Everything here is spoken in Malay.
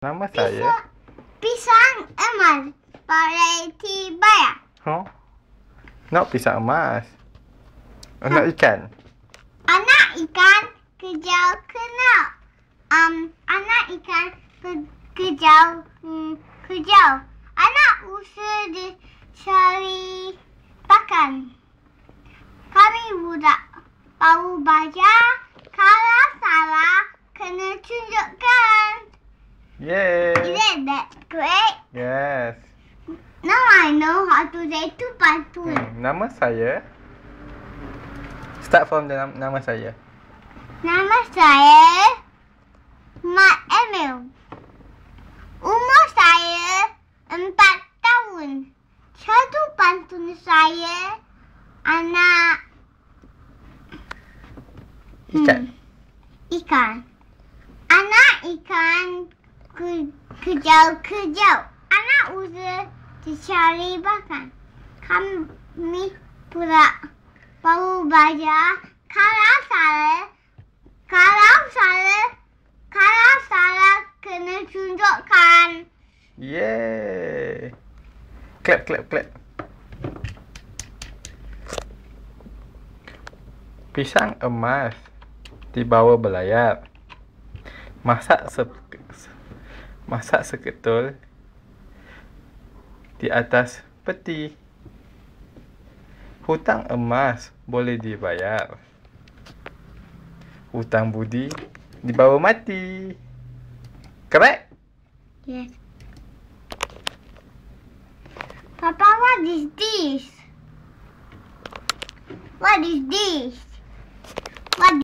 Nama pisang, saya Pisang emas Variety Baya Huh? Nak pisang emas Anak huh? ikan Anak ikan kejauh kena um, Anak ikan ke, kejauh hmm, kejauh Anak usul di cari pakan Kami budak Bau baja Kalau salah kena tunjukkan Yay! Isn't that great? Yes. Now I know how to say two by two. Hmm. Nama saya. Start from the nam nama saya. Nama saya. Mak Emil. Umur saya empat tahun. Satu pantun saya anak hmm, ikan. Anak ikan ke, kejauh-kejauh. Anak usia dicari makan. Kami pula baru belajar. Kalau salah, kalau salah, kalau salah kena tunjukkan. Yeay. Clap, clap, clap. Pisang emas dibawa belayar. Masak se- se- masak seketul di atas peti. Hutang emas boleh dibayar. Hutang budi dibawa mati. kerek. Yes. Papa, what is this? What is this?